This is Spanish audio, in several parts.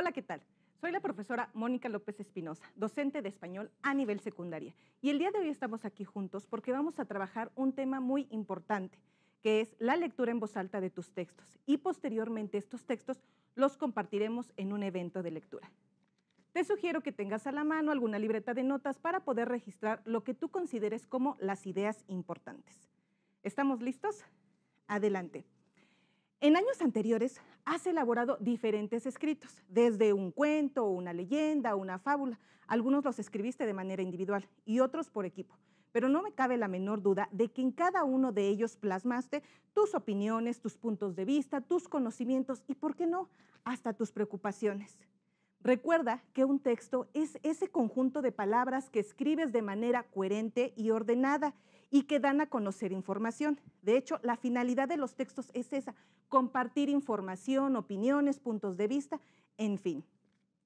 Hola, ¿qué tal? Soy la profesora Mónica López Espinosa, docente de español a nivel secundaria. Y el día de hoy estamos aquí juntos porque vamos a trabajar un tema muy importante, que es la lectura en voz alta de tus textos. Y posteriormente estos textos los compartiremos en un evento de lectura. Te sugiero que tengas a la mano alguna libreta de notas para poder registrar lo que tú consideres como las ideas importantes. ¿Estamos listos? Adelante. En años anteriores has elaborado diferentes escritos, desde un cuento, una leyenda, una fábula. Algunos los escribiste de manera individual y otros por equipo. Pero no me cabe la menor duda de que en cada uno de ellos plasmaste tus opiniones, tus puntos de vista, tus conocimientos y, ¿por qué no?, hasta tus preocupaciones. Recuerda que un texto es ese conjunto de palabras que escribes de manera coherente y ordenada y que dan a conocer información. De hecho, la finalidad de los textos es esa, compartir información, opiniones, puntos de vista, en fin.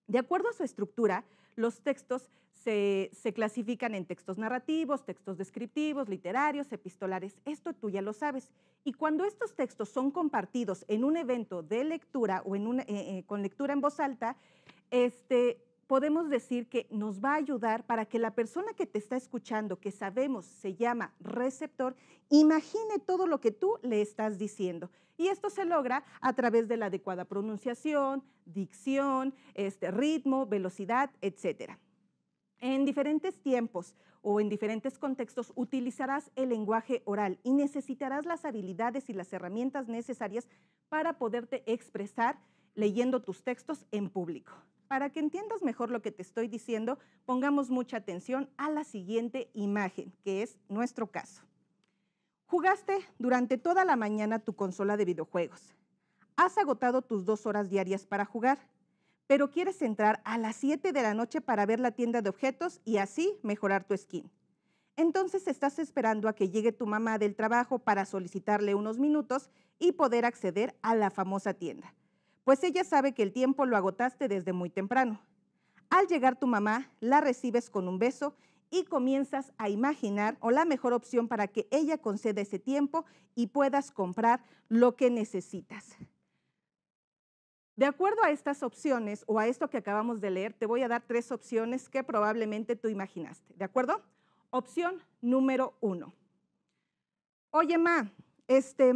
De acuerdo a su estructura, los textos se, clasifican en textos narrativos, textos descriptivos, literarios, epistolares. Esto tú ya lo sabes. Y cuando estos textos son compartidos en un evento de lectura o en una, eh, eh, con lectura en voz alta, este, podemos decir que nos va a ayudar para que la persona que te está escuchando, que sabemos se llama receptor, imagine todo lo que tú le estás diciendo. Y esto se logra a través de la adecuada pronunciación, dicción, este, ritmo, velocidad, etc. En diferentes tiempos o en diferentes contextos utilizarás el lenguaje oral y necesitarás las habilidades y las herramientas necesarias para poderte expresar leyendo tus textos en público. Para que entiendas mejor lo que te estoy diciendo, pongamos mucha atención a la siguiente imagen, que es nuestro caso. Jugaste durante toda la mañana tu consola de videojuegos. Has agotado tus dos horas diarias para jugar, pero quieres entrar a las 7 de la noche para ver la tienda de objetos y así mejorar tu skin. Entonces estás esperando a que llegue tu mamá del trabajo para solicitarle unos minutos y poder acceder a la famosa tienda pues ella sabe que el tiempo lo agotaste desde muy temprano. Al llegar tu mamá, la recibes con un beso y comienzas a imaginar o la mejor opción para que ella conceda ese tiempo y puedas comprar lo que necesitas. De acuerdo a estas opciones o a esto que acabamos de leer, te voy a dar tres opciones que probablemente tú imaginaste, ¿de acuerdo? Opción número uno. Oye, ma, este,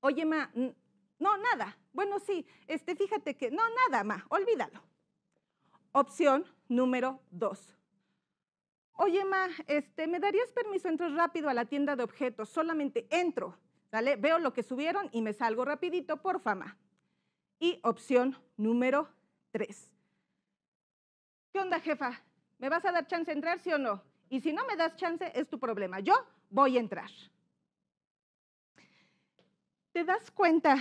oye, ma, no, nada, bueno, sí, este, fíjate que, no, nada más, olvídalo. Opción número dos. Oye, Ma, este, ¿me darías permiso? entrar rápido a la tienda de objetos, solamente entro, ¿vale? Veo lo que subieron y me salgo rapidito, por fama. Y opción número tres. ¿Qué onda, jefa? ¿Me vas a dar chance de entrar, sí o no? Y si no me das chance, es tu problema. Yo voy a entrar. ¿Te das cuenta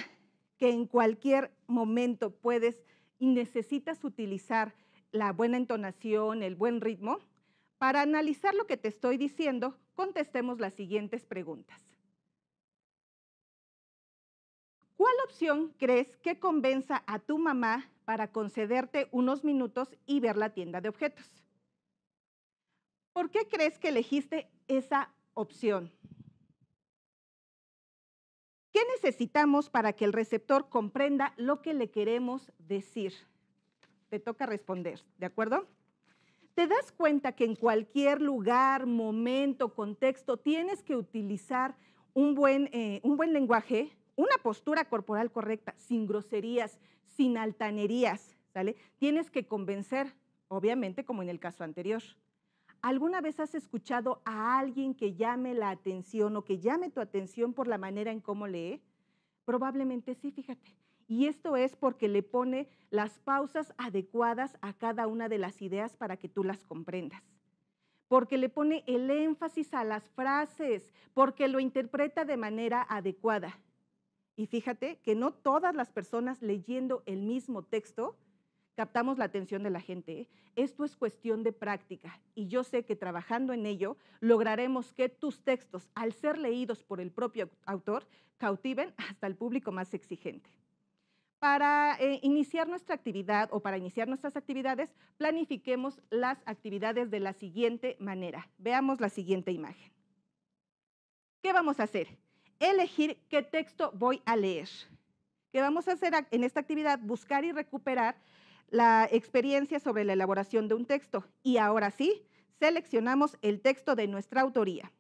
que en cualquier momento puedes y necesitas utilizar la buena entonación, el buen ritmo, para analizar lo que te estoy diciendo, contestemos las siguientes preguntas. ¿Cuál opción crees que convenza a tu mamá para concederte unos minutos y ver la tienda de objetos? ¿Por qué crees que elegiste esa opción? ¿Qué necesitamos para que el receptor comprenda lo que le queremos decir? Te toca responder, ¿de acuerdo? ¿Te das cuenta que en cualquier lugar, momento, contexto, tienes que utilizar un buen, eh, un buen lenguaje, una postura corporal correcta, sin groserías, sin altanerías, ¿sale? Tienes que convencer, obviamente, como en el caso anterior. ¿Alguna vez has escuchado a alguien que llame la atención o que llame tu atención por la manera en cómo lee? Probablemente sí, fíjate. Y esto es porque le pone las pausas adecuadas a cada una de las ideas para que tú las comprendas. Porque le pone el énfasis a las frases, porque lo interpreta de manera adecuada. Y fíjate que no todas las personas leyendo el mismo texto captamos la atención de la gente. Esto es cuestión de práctica y yo sé que trabajando en ello lograremos que tus textos, al ser leídos por el propio autor, cautiven hasta el público más exigente. Para eh, iniciar nuestra actividad o para iniciar nuestras actividades, planifiquemos las actividades de la siguiente manera. Veamos la siguiente imagen. ¿Qué vamos a hacer? Elegir qué texto voy a leer. ¿Qué vamos a hacer en esta actividad? Buscar y recuperar la experiencia sobre la elaboración de un texto y ahora sí, seleccionamos el texto de nuestra autoría.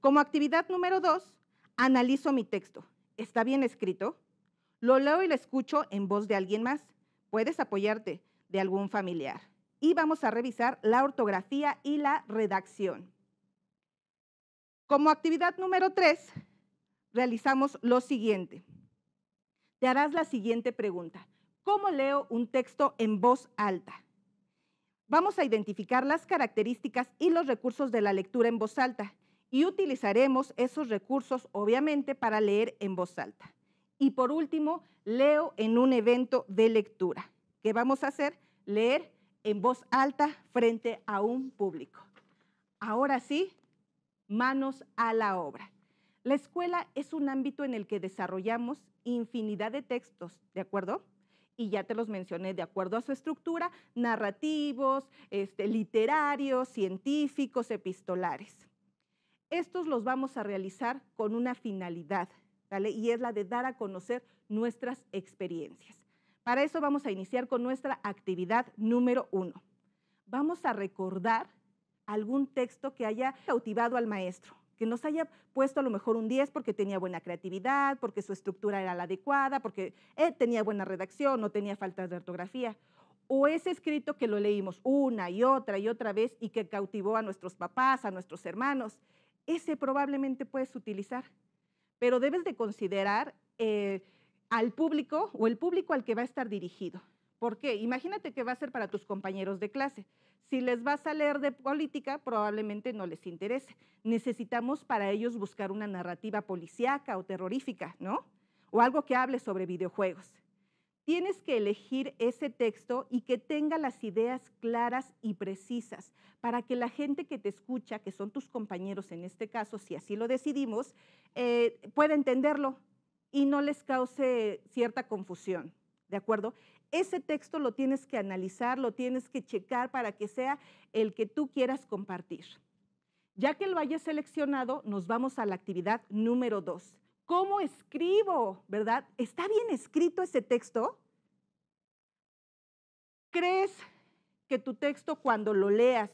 Como actividad número dos, analizo mi texto. ¿Está bien escrito? Lo leo y lo escucho en voz de alguien más. Puedes apoyarte de algún familiar. Y vamos a revisar la ortografía y la redacción. Como actividad número tres, realizamos lo siguiente. Te harás la siguiente pregunta cómo leo un texto en voz alta. Vamos a identificar las características y los recursos de la lectura en voz alta y utilizaremos esos recursos, obviamente, para leer en voz alta. Y por último, leo en un evento de lectura. ¿Qué vamos a hacer? Leer en voz alta frente a un público. Ahora sí, manos a la obra. La escuela es un ámbito en el que desarrollamos infinidad de textos, ¿de acuerdo? y ya te los mencioné de acuerdo a su estructura, narrativos, este, literarios, científicos, epistolares. Estos los vamos a realizar con una finalidad, ¿vale? Y es la de dar a conocer nuestras experiencias. Para eso vamos a iniciar con nuestra actividad número uno. Vamos a recordar algún texto que haya cautivado al maestro que nos haya puesto a lo mejor un 10 porque tenía buena creatividad, porque su estructura era la adecuada, porque eh, tenía buena redacción, no tenía falta de ortografía. O ese escrito que lo leímos una y otra y otra vez y que cautivó a nuestros papás, a nuestros hermanos, ese probablemente puedes utilizar. Pero debes de considerar eh, al público o el público al que va a estar dirigido. ¿Por qué? Imagínate qué va a ser para tus compañeros de clase. Si les vas a leer de política, probablemente no les interese. Necesitamos para ellos buscar una narrativa policíaca o terrorífica, ¿no? O algo que hable sobre videojuegos. Tienes que elegir ese texto y que tenga las ideas claras y precisas para que la gente que te escucha, que son tus compañeros en este caso, si así lo decidimos, eh, pueda entenderlo y no les cause cierta confusión, ¿de acuerdo? ese texto lo tienes que analizar, lo tienes que checar para que sea el que tú quieras compartir. Ya que lo hayas seleccionado, nos vamos a la actividad número dos. ¿Cómo escribo? ¿Verdad? ¿Está bien escrito ese texto? ¿Crees que tu texto cuando lo leas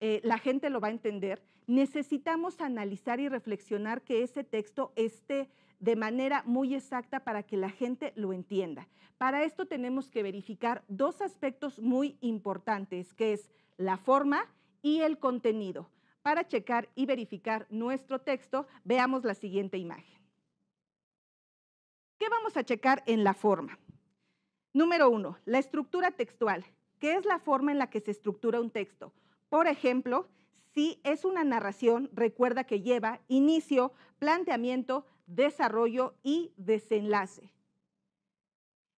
eh, la gente lo va a entender? necesitamos analizar y reflexionar que ese texto esté de manera muy exacta para que la gente lo entienda. Para esto tenemos que verificar dos aspectos muy importantes, que es la forma y el contenido. Para checar y verificar nuestro texto, veamos la siguiente imagen. ¿Qué vamos a checar en la forma? Número uno, la estructura textual, ¿Qué es la forma en la que se estructura un texto. Por ejemplo, si es una narración, recuerda que lleva inicio, planteamiento, desarrollo y desenlace.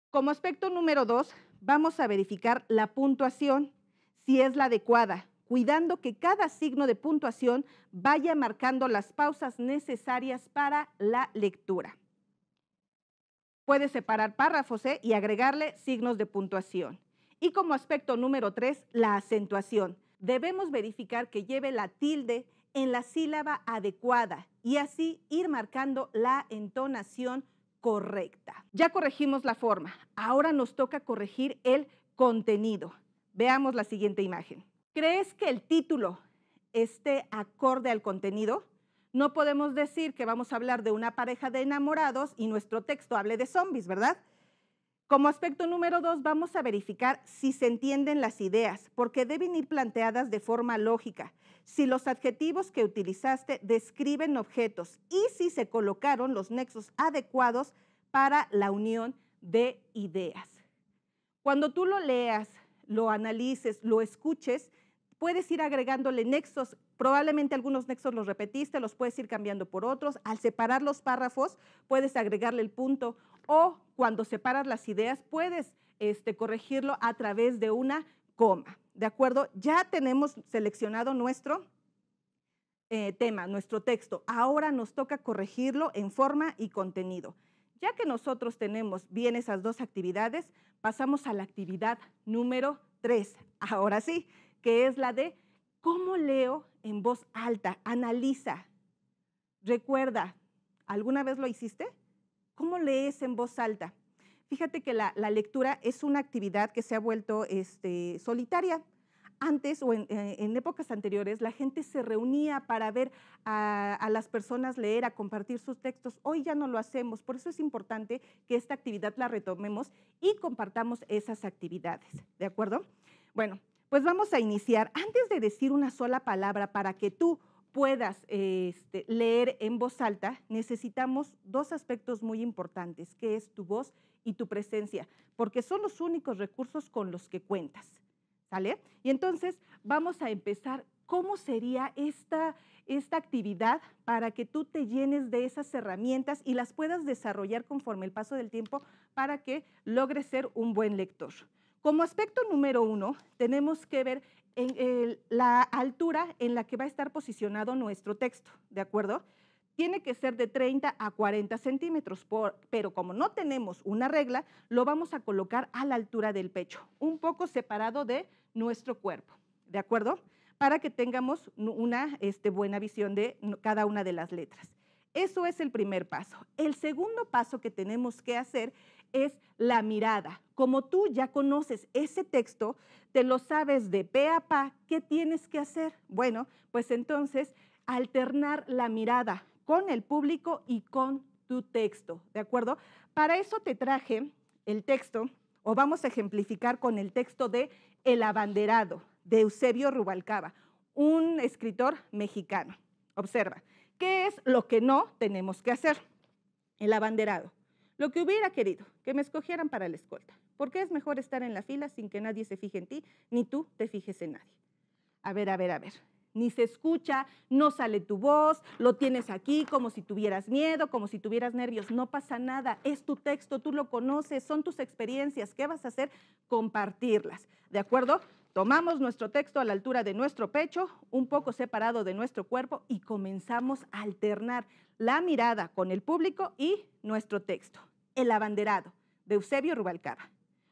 Como aspecto número dos, vamos a verificar la puntuación, si es la adecuada, cuidando que cada signo de puntuación vaya marcando las pausas necesarias para la lectura. Puede separar párrafos ¿eh? y agregarle signos de puntuación. Y como aspecto número tres, la acentuación. Debemos verificar que lleve la tilde en la sílaba adecuada y así ir marcando la entonación correcta. Ya corregimos la forma, ahora nos toca corregir el contenido. Veamos la siguiente imagen. ¿Crees que el título esté acorde al contenido? No podemos decir que vamos a hablar de una pareja de enamorados y nuestro texto hable de zombies, ¿verdad? Como aspecto número dos, vamos a verificar si se entienden las ideas, porque deben ir planteadas de forma lógica, si los adjetivos que utilizaste describen objetos y si se colocaron los nexos adecuados para la unión de ideas. Cuando tú lo leas, lo analices, lo escuches, puedes ir agregándole nexos. Probablemente algunos nexos los repetiste, los puedes ir cambiando por otros. Al separar los párrafos, puedes agregarle el punto o cuando separas las ideas puedes este, corregirlo a través de una coma. ¿De acuerdo? Ya tenemos seleccionado nuestro eh, tema, nuestro texto. Ahora nos toca corregirlo en forma y contenido. Ya que nosotros tenemos bien esas dos actividades, pasamos a la actividad número tres. ahora sí, que es la de cómo leo en voz alta, analiza. Recuerda, ¿alguna vez lo hiciste? ¿Cómo lees en voz alta? Fíjate que la, lectura es una actividad que se ha vuelto este, solitaria. Antes o eh, en, épocas anteriores la gente se reunía para ver a, a las personas leer, a compartir sus textos. Hoy ya no lo hacemos, por eso es importante que esta actividad la retomemos y compartamos esas actividades. ¿De acuerdo? Bueno, pues vamos a iniciar. Antes de decir una sola palabra para que tú puedas este, leer en voz alta, necesitamos dos aspectos muy importantes, que es tu voz y tu presencia, porque son los únicos recursos con los que cuentas. ¿Sale? Y entonces vamos a empezar cómo sería esta, esta actividad para que tú te llenes de esas herramientas y las puedas desarrollar conforme el paso del tiempo para que logres ser un buen lector. Como aspecto número uno, tenemos que ver en la altura en la que va a estar posicionado nuestro texto, ¿de acuerdo? Tiene que ser de 30 a 40 centímetros, pero como no tenemos una regla, lo vamos a colocar a la altura del pecho, un poco separado de nuestro cuerpo, ¿de acuerdo? Para que tengamos una este, buena visión de cada una de las letras. Eso es el primer paso. El segundo paso que tenemos que hacer es la mirada. Como tú ya conoces ese texto, te lo sabes de pe a pa, ¿qué tienes que hacer? Bueno, pues entonces alternar la mirada con el público y con tu texto, ¿de acuerdo? Para eso te traje el texto, o vamos a ejemplificar con el texto de El abanderado, de Eusebio Rubalcaba, un escritor mexicano. Observa, ¿Qué es lo que no tenemos que hacer? El abanderado. Lo que hubiera querido, que me escogieran para la escolta, porque es mejor estar en la fila sin que nadie se fije en ti, ni tú te fijes en nadie. A ver, a ver, a ver ni se escucha, no sale tu voz, lo tienes aquí como si tuvieras miedo, como si tuvieras nervios, no pasa nada, es tu texto, tú lo conoces, son tus experiencias, ¿qué vas a hacer? Compartirlas, ¿de acuerdo? Tomamos nuestro texto a la altura de nuestro pecho, un poco separado de nuestro cuerpo y comenzamos a alternar la mirada con el público y nuestro texto. El abanderado de Eusebio Rubalcaba.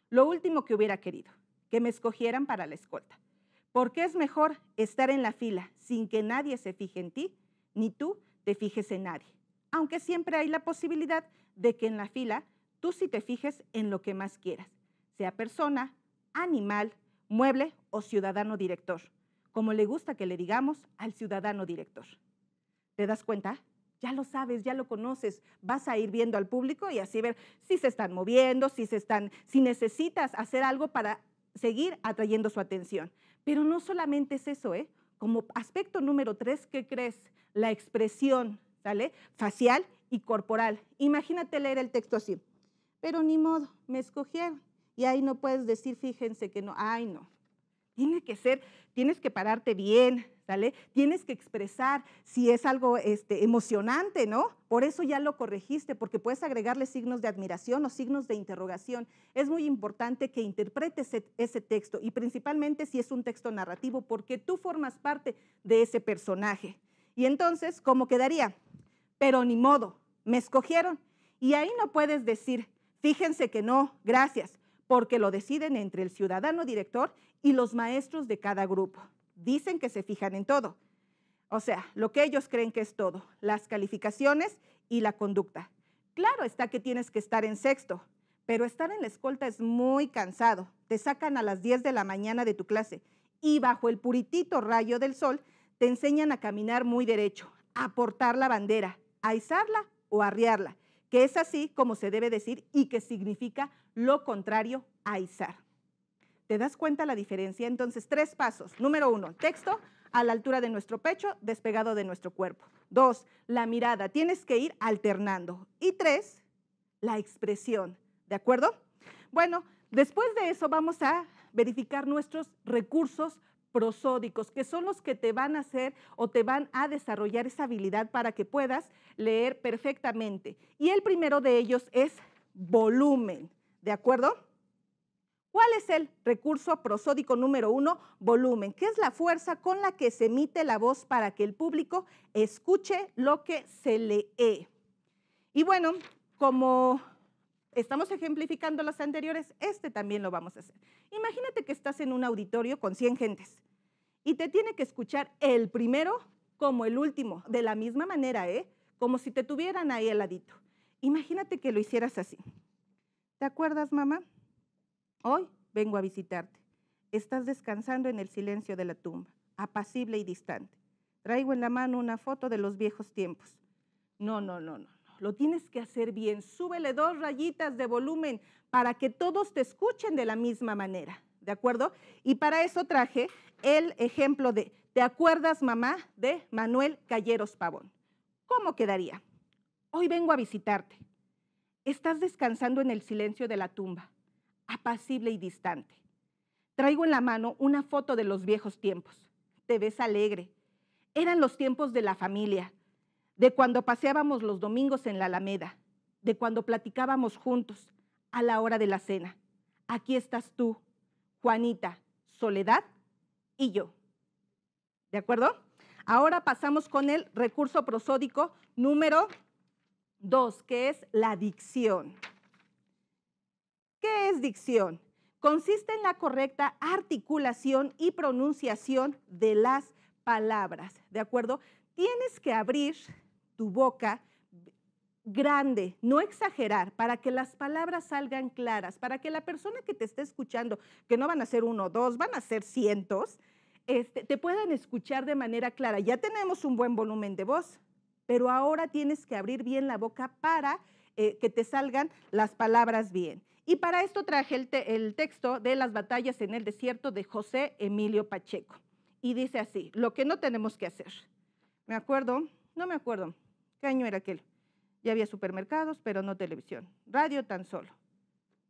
Lo último que hubiera querido, que me escogieran para la escolta. Porque es mejor estar en la fila sin que nadie se fije en ti, ni tú te fijes en nadie. Aunque siempre hay la posibilidad de que en la fila tú sí te fijes en lo que más quieras, sea persona, animal, mueble o ciudadano director, como le gusta que le digamos al ciudadano director. ¿Te das cuenta? ya lo sabes, ya lo conoces, vas a ir viendo al público y así ver si se están moviendo, si se están, si necesitas hacer algo para seguir atrayendo su atención. Pero no solamente es eso, ¿eh? Como aspecto número tres, ¿qué crees? La expresión, ¿sale? Facial y corporal. Imagínate leer el texto así. Pero ni modo, me escogieron. Y ahí no puedes decir, fíjense que no, ay no. Tiene que ser, tienes que pararte bien, ¿sale? Tienes que expresar si es algo este, emocionante, ¿no? Por eso ya lo corregiste, porque puedes agregarle signos de admiración o signos de interrogación. Es muy importante que interpretes e, ese texto y principalmente si es un texto narrativo, porque tú formas parte de ese personaje. Y entonces, ¿cómo quedaría? Pero ni modo, me escogieron. Y ahí no puedes decir, fíjense que no, gracias porque lo deciden entre el ciudadano director y los maestros de cada grupo. Dicen que se fijan en todo. O sea, lo que ellos creen que es todo, las calificaciones y la conducta. Claro está que tienes que estar en sexto, pero estar en la escolta es muy cansado. Te sacan a las 10 de la mañana de tu clase y bajo el puritito rayo del sol te enseñan a caminar muy derecho, a portar la bandera, a izarla o a arriarla que es así como se debe decir y que significa lo contrario a izar. ¿Te das cuenta la diferencia? Entonces, tres pasos. Número uno, texto a la altura de nuestro pecho, despegado de nuestro cuerpo. Dos, la mirada. Tienes que ir alternando. Y tres, la expresión. ¿De acuerdo? Bueno, después de eso vamos a verificar nuestros recursos prosódicos, que son los que te van a hacer o te van a desarrollar esa habilidad para que puedas leer perfectamente. Y el primero de ellos es volumen, ¿de acuerdo? ¿Cuál es el recurso prosódico número uno? Volumen, que es la fuerza con la que se emite la voz para que el público escuche lo que se lee. Y bueno, como estamos ejemplificando las anteriores, este también lo vamos a hacer. Imagínate que estás en un auditorio con 100 gentes y te tiene que escuchar el primero como el último, de la misma manera, ¿eh? Como si te tuvieran ahí al ladito. Imagínate que lo hicieras así. ¿Te acuerdas, mamá? Hoy vengo a visitarte. Estás descansando en el silencio de la tumba, apacible y distante. Traigo en la mano una foto de los viejos tiempos. No, no, no, no lo tienes que hacer bien. Súbele dos rayitas de volumen para que todos te escuchen de la misma manera, ¿de acuerdo? Y para eso traje el ejemplo de, ¿te acuerdas mamá? de Manuel Calleros Pavón. ¿Cómo quedaría? Hoy vengo a visitarte. Estás descansando en el silencio de la tumba, apacible y distante. Traigo en la mano una foto de los viejos tiempos. Te ves alegre. Eran los tiempos de la familia, de cuando paseábamos los domingos en la Alameda, de cuando platicábamos juntos a la hora de la cena. Aquí estás tú, Juanita, Soledad y yo. ¿De acuerdo? Ahora pasamos con el recurso prosódico número dos, que es la dicción. ¿Qué es dicción? Consiste en la correcta articulación y pronunciación de las palabras, ¿de acuerdo? Tienes que abrir boca grande, no exagerar, para que las palabras salgan claras, para que la persona que te esté escuchando, que no van a ser uno o dos, van a ser cientos, este, te puedan escuchar de manera clara. Ya tenemos un buen volumen de voz, pero ahora tienes que abrir bien la boca para eh, que te salgan las palabras bien. Y para esto traje el texto de las batallas en el desierto de José Emilio Pacheco. Y dice así, lo que no tenemos que hacer. Me acuerdo, no me acuerdo, ¿Qué año era aquel? Ya había supermercados, pero no televisión. Radio tan solo.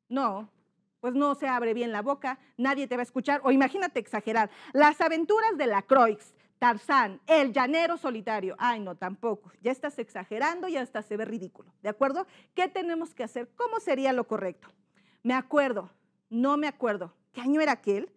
No, pues no se abre bien la boca, nadie te va a escuchar. O imagínate exagerar. Las aventuras de la Croix, Tarzán, el llanero solitario. Ay, no, tampoco. Ya estás exagerando y hasta se ve ridículo. ¿De acuerdo? ¿Qué tenemos que hacer? ¿Cómo sería lo correcto? Me acuerdo, no me acuerdo. ¿Qué año era aquel?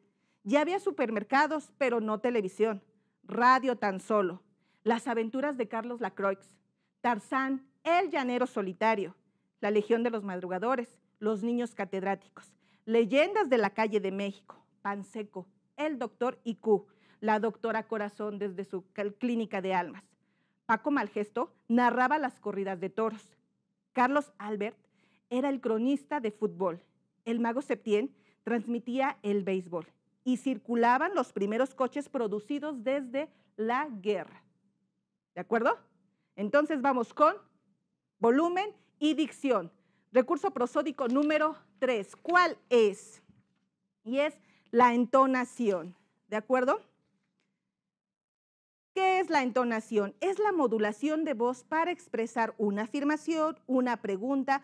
Ya había supermercados, pero no televisión. Radio tan solo. Las aventuras de Carlos Lacroix. Tarzán, El Llanero Solitario, La Legión de los Madrugadores, Los Niños Catedráticos, Leyendas de la Calle de México, Panseco, El Doctor IQ, la doctora Corazón desde su clínica de almas. Paco Malgesto narraba las corridas de toros. Carlos Albert era el cronista de fútbol. El mago Septién transmitía el béisbol y circulaban los primeros coches producidos desde la guerra. ¿De acuerdo? Entonces vamos con volumen y dicción. Recurso prosódico número 3. ¿Cuál es? Y es la entonación. ¿De acuerdo? ¿Qué es la entonación? Es la modulación de voz para expresar una afirmación, una pregunta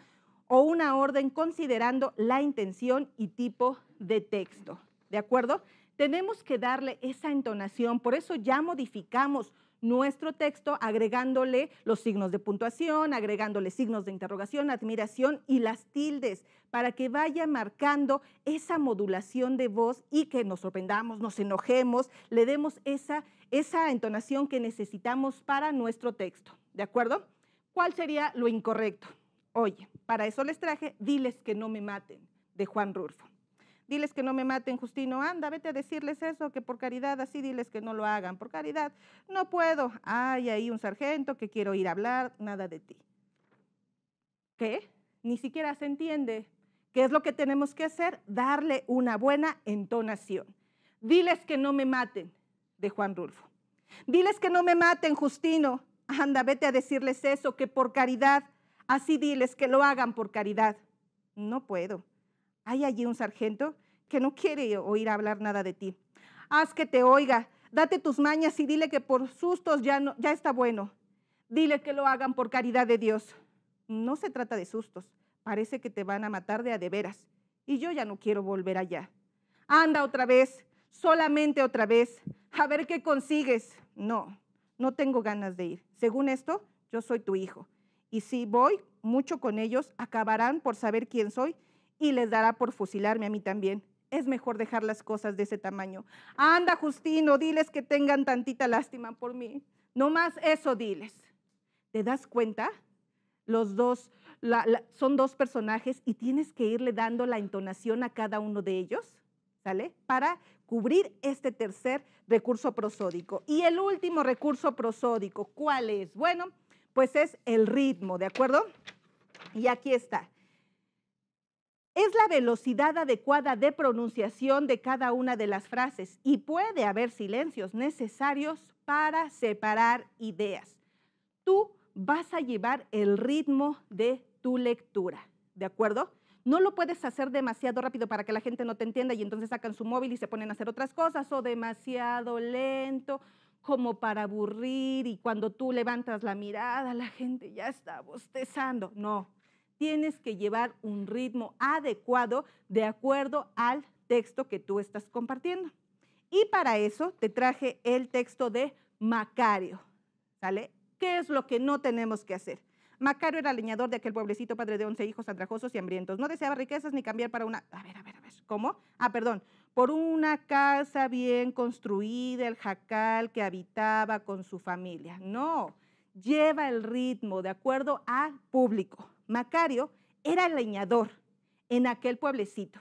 o una orden considerando la intención y tipo de texto. ¿De acuerdo? Tenemos que darle esa entonación, por eso ya modificamos nuestro texto agregándole los signos de puntuación, agregándole signos de interrogación, admiración y las tildes para que vaya marcando esa modulación de voz y que nos sorprendamos, nos enojemos, le demos esa, esa entonación que necesitamos para nuestro texto. ¿De acuerdo? ¿Cuál sería lo incorrecto? Oye, para eso les traje Diles que no me maten, de Juan Rulfo diles que no me maten, Justino, anda, vete a decirles eso, que por caridad así diles que no lo hagan, por caridad, no puedo, hay ahí un sargento que quiero ir a hablar, nada de ti. ¿Qué? Ni siquiera se entiende. ¿Qué es lo que tenemos que hacer? Darle una buena entonación. Diles que no me maten, de Juan Rulfo. Diles que no me maten, Justino. Anda, vete a decirles eso, que por caridad, así diles que lo hagan por caridad. No puedo. Hay allí un sargento que no quiere oír hablar nada de ti. Haz que te oiga, date tus mañas y dile que por sustos ya, no, ya está bueno. Dile que lo hagan por caridad de Dios. No se trata de sustos, parece que te van a matar de a de veras y yo ya no quiero volver allá. Anda otra vez, solamente otra vez, a ver qué consigues. No, no tengo ganas de ir. Según esto, yo soy tu hijo. Y si voy mucho con ellos, acabarán por saber quién soy y les dará por fusilarme a mí también es mejor dejar las cosas de ese tamaño. Anda, Justino, diles que tengan tantita lástima por mí. No más eso diles. ¿Te das cuenta? Los dos son dos personajes y tienes que irle dando la entonación a cada uno de ellos, ¿sale? Para cubrir este tercer recurso prosódico. Y el último recurso prosódico, ¿cuál es? Bueno, pues es el ritmo, ¿de acuerdo? Y aquí está es la velocidad adecuada de pronunciación de cada una de las frases y puede haber silencios necesarios para separar ideas. Tú vas a llevar el ritmo de tu lectura, ¿de acuerdo? No lo puedes hacer demasiado rápido para que la gente no te entienda y entonces sacan su móvil y se ponen a hacer otras cosas o demasiado lento como para aburrir y cuando tú levantas la mirada la gente ya está bostezando. No, tienes que llevar un ritmo adecuado de acuerdo al texto que tú estás compartiendo. Y para eso te traje el texto de Macario. ¿Sale? ¿Qué es lo que no tenemos que hacer? Macario era leñador de aquel pueblecito, padre de once hijos andrajosos y hambrientos. No deseaba riquezas ni cambiar para una... A ver, a ver, a ver. ¿Cómo? Ah, perdón. Por una casa bien construida, el jacal que habitaba con su familia. No, lleva el ritmo de acuerdo al público. Macario era leñador en aquel pueblecito,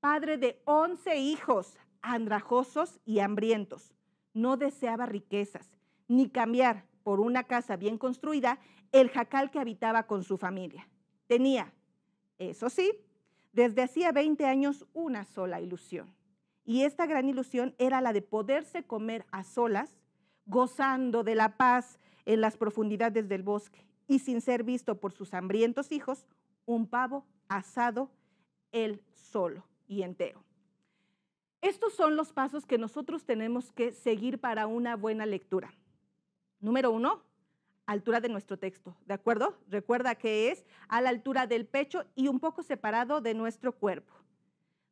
padre de 11 hijos, andrajosos y hambrientos. No deseaba riquezas, ni cambiar por una casa bien construida el jacal que habitaba con su familia. Tenía, eso sí, desde hacía 20 años una sola ilusión. Y esta gran ilusión era la de poderse comer a solas, gozando de la paz en las profundidades del bosque y sin ser visto por sus hambrientos hijos, un pavo asado él solo y entero. Estos son los pasos que nosotros tenemos que seguir para una buena lectura. Número uno, altura de nuestro texto, ¿de acuerdo? Recuerda que es a la altura del pecho y un poco separado de nuestro cuerpo.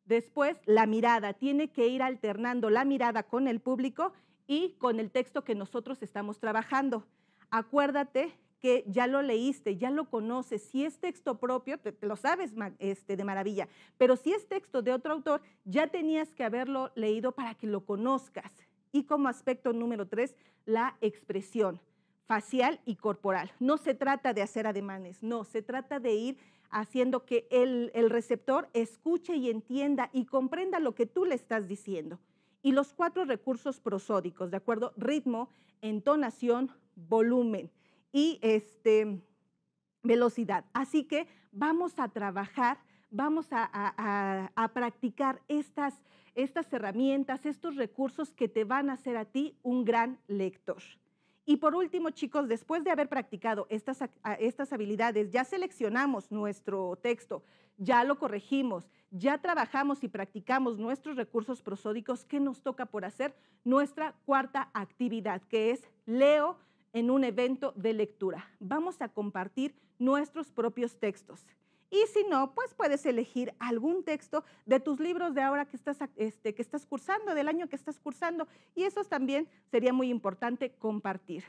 Después, la mirada. Tiene que ir alternando la mirada con el público y con el texto que nosotros estamos trabajando. Acuérdate que ya lo leíste, ya lo conoces. Si es texto propio, lo sabes este, de maravilla, pero si es texto de otro autor, ya tenías que haberlo leído para que lo conozcas. Y como aspecto número tres, la expresión facial y corporal. No se trata de hacer ademanes, no, se trata de ir haciendo que el receptor escuche y entienda y comprenda lo que tú le estás diciendo. Y los cuatro recursos prosódicos, ¿de acuerdo? Ritmo, entonación, volumen y este, velocidad. Así que vamos a trabajar, vamos a, practicar estas, estas herramientas, estos recursos que te van a hacer a ti un gran lector. Y por último, chicos, después de haber practicado estas, estas, habilidades, ya seleccionamos nuestro texto, ya lo corregimos, ya trabajamos y practicamos nuestros recursos prosódicos, ¿qué nos toca por hacer? Nuestra cuarta actividad, que es leo en un evento de lectura. Vamos a compartir nuestros propios textos. Y si no, pues puedes elegir algún texto de tus libros de ahora que estás, este, que estás cursando, del año que estás cursando. Y eso también sería muy importante compartir.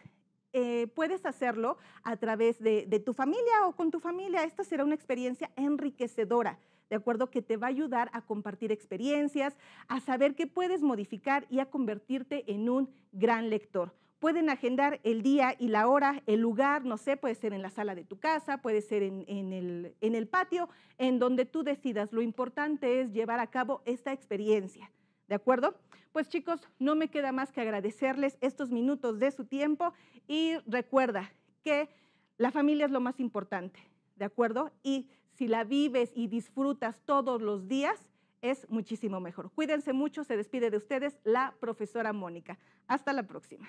Eh, puedes hacerlo a través de, de, tu familia o con tu familia. Esta será una experiencia enriquecedora, ¿de acuerdo? Que te va a ayudar a compartir experiencias, a saber qué puedes modificar y a convertirte en un gran lector pueden agendar el día y la hora, el lugar, no sé, puede ser en la sala de tu casa, puede ser en, el, patio, en donde tú decidas. Lo importante es llevar a cabo esta experiencia, ¿de acuerdo? Pues chicos, no me queda más que agradecerles estos minutos de su tiempo y recuerda que la familia es lo más importante, ¿de acuerdo? Y si la vives y disfrutas todos los días, es muchísimo mejor. Cuídense mucho, se despide de ustedes la profesora Mónica. Hasta la próxima.